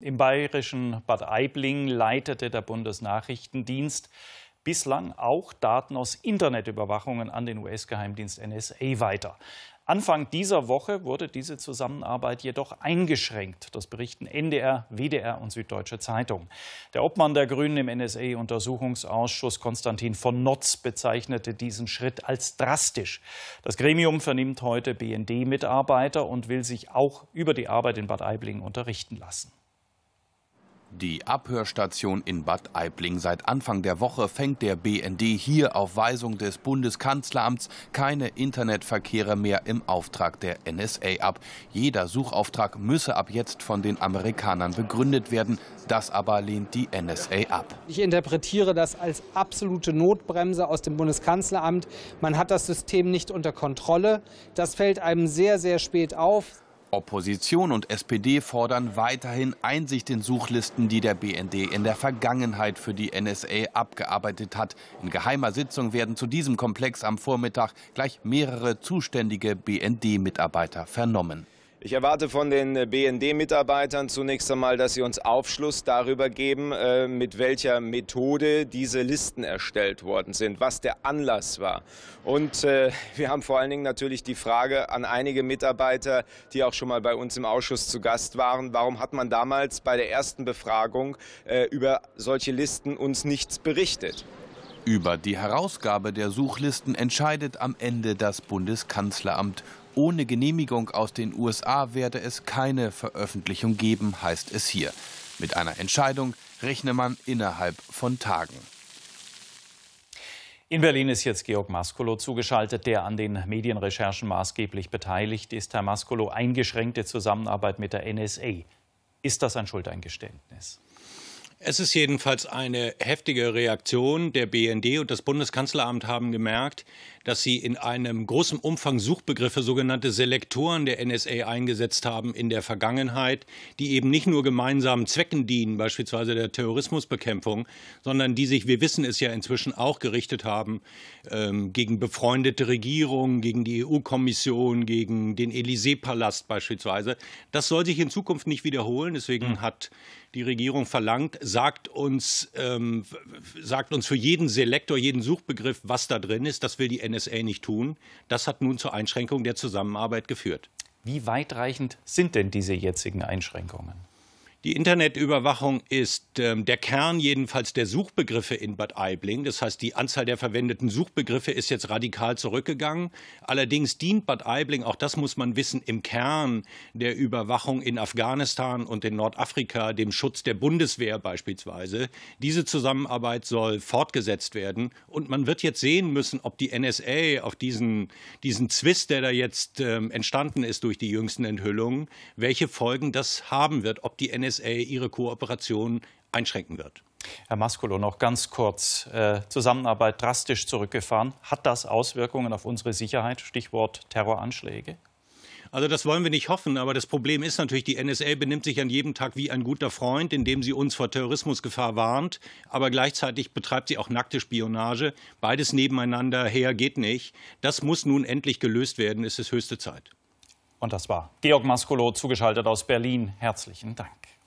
Im bayerischen Bad Aibling leitete der Bundesnachrichtendienst bislang auch Daten aus Internetüberwachungen an den US-Geheimdienst NSA weiter. Anfang dieser Woche wurde diese Zusammenarbeit jedoch eingeschränkt. Das berichten NDR, WDR und Süddeutsche Zeitung. Der Obmann der Grünen im NSA-Untersuchungsausschuss Konstantin von Notz bezeichnete diesen Schritt als drastisch. Das Gremium vernimmt heute BND-Mitarbeiter und will sich auch über die Arbeit in Bad Aibling unterrichten lassen. Die Abhörstation in Bad Aibling. Seit Anfang der Woche fängt der BND hier auf Weisung des Bundeskanzleramts keine Internetverkehre mehr im Auftrag der NSA ab. Jeder Suchauftrag müsse ab jetzt von den Amerikanern begründet werden. Das aber lehnt die NSA ab. Ich interpretiere das als absolute Notbremse aus dem Bundeskanzleramt. Man hat das System nicht unter Kontrolle. Das fällt einem sehr, sehr spät auf. Opposition und SPD fordern weiterhin Einsicht in Suchlisten, die der BND in der Vergangenheit für die NSA abgearbeitet hat. In geheimer Sitzung werden zu diesem Komplex am Vormittag gleich mehrere zuständige BND-Mitarbeiter vernommen. Ich erwarte von den äh, BND-Mitarbeitern zunächst einmal, dass sie uns Aufschluss darüber geben, äh, mit welcher Methode diese Listen erstellt worden sind, was der Anlass war. Und äh, wir haben vor allen Dingen natürlich die Frage an einige Mitarbeiter, die auch schon mal bei uns im Ausschuss zu Gast waren, warum hat man damals bei der ersten Befragung über solche Listen uns nichts berichtet? Über die Herausgabe der Suchlisten entscheidet am Ende das Bundeskanzleramt ohne Genehmigung aus den USA werde es keine Veröffentlichung geben, heißt es hier. Mit einer Entscheidung rechne man innerhalb von Tagen. In Berlin ist jetzt Georg Maskolo zugeschaltet, der an den Medienrecherchen maßgeblich beteiligt ist. Herr Maskolo, eingeschränkte Zusammenarbeit mit der NSA. Ist das ein Schuldeingeständnis? Es ist jedenfalls eine heftige Reaktion. Der BND und das Bundeskanzleramt haben gemerkt, dass sie in einem großen Umfang Suchbegriffe, sogenannte Selektoren der NSA eingesetzt haben in der Vergangenheit, die eben nicht nur gemeinsamen Zwecken dienen, beispielsweise der Terrorismusbekämpfung, sondern die sich, wir wissen es ja inzwischen auch, gerichtet haben ähm, gegen befreundete Regierungen, gegen die EU-Kommission, gegen den Élysée-Palast beispielsweise. Das soll sich in Zukunft nicht wiederholen. Deswegen mhm. hat die Regierung verlangt, sagt uns, ähm, sagt uns für jeden Selektor, jeden Suchbegriff, was da drin ist. Das will die NSA nicht tun. Das hat nun zur Einschränkung der Zusammenarbeit geführt. Wie weitreichend sind denn diese jetzigen Einschränkungen? Die Internetüberwachung ist ähm, der Kern jedenfalls der Suchbegriffe in Bad Aibling. Das heißt, die Anzahl der verwendeten Suchbegriffe ist jetzt radikal zurückgegangen. Allerdings dient Bad Aibling, auch das muss man wissen, im Kern der Überwachung in Afghanistan und in Nordafrika, dem Schutz der Bundeswehr beispielsweise. Diese Zusammenarbeit soll fortgesetzt werden. Und man wird jetzt sehen müssen, ob die NSA auf diesen, diesen Zwist, der da jetzt ähm, entstanden ist durch die jüngsten Enthüllungen, welche Folgen das haben wird, ob die NSA NSA ihre Kooperation einschränken wird. Herr Maskolo, noch ganz kurz. Äh, Zusammenarbeit drastisch zurückgefahren. Hat das Auswirkungen auf unsere Sicherheit? Stichwort Terroranschläge? Also das wollen wir nicht hoffen, aber das Problem ist natürlich, die NSA benimmt sich an jedem Tag wie ein guter Freund, indem sie uns vor Terrorismusgefahr warnt, aber gleichzeitig betreibt sie auch nackte Spionage. Beides nebeneinander her geht nicht. Das muss nun endlich gelöst werden, es ist höchste Zeit. Und das war Georg Maskolo, zugeschaltet aus Berlin. Herzlichen Dank.